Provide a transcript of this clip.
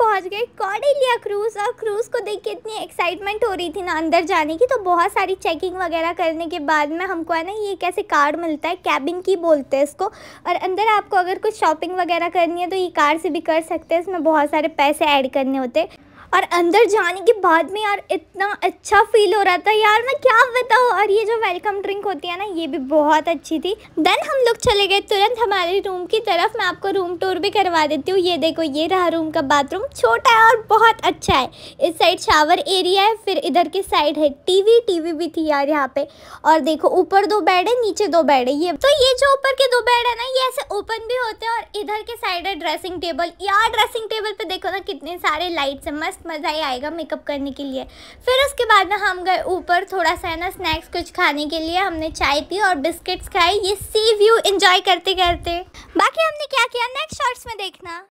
पहुंच गए Cordelia cruise और क्रूज को देख के इतनी एक्साइटमेंट हो रही थी ना अंदर जाने की तो बहुत सारी चेकिंग वगैरह करने के बाद में हमको है ना ये कैसे कार्ड मिलता है कैबिन की बोलते हैं इसको और अंदर आपको अगर कुछ शॉपिंग वगैरह करनी है तो ये कार्ड से भी कर सकते हैं इसमें बहुत सारे पैसे ऐड करने होते हैं और अंदर जाने के बाद में यार इतना अच्छा फील हो रहा था यार मैं क्या बताऊँ और ये जो वेलकम ड्रिंक होती है ना ये भी बहुत अच्छी थी देन हम लोग चले गए तुरंत हमारे रूम की तरफ मैं आपको रूम टूर भी करवा देती हूँ ये देखो ये रहा रूम का बाथरूम छोटा है और बहुत अच्छा है इस साइड शावर एरिया है फिर इधर की साइड है टीवी टीवी भी थी यार यहाँ पे और देखो ऊपर दो बेड है नीचे दो बेड है ये तो ये जो ऊपर के दो बेड है ना इधर के साइड है ड्रेसिंग टेबल यार ड्रेसिंग टेबल पे देखो ना कितने सारे लाइट्स हैं मस्त मज़ा ही आएगा मेकअप करने के लिए फिर उसके बाद ना हम गए ऊपर थोड़ा सा है ना स्नैक्स कुछ खाने के लिए हमने चाय पी और बिस्किट्स खाए ये सी व्यू इंजॉय करते करते बाकी हमने क्या किया नेक्स्ट शॉर्ट्स में देखना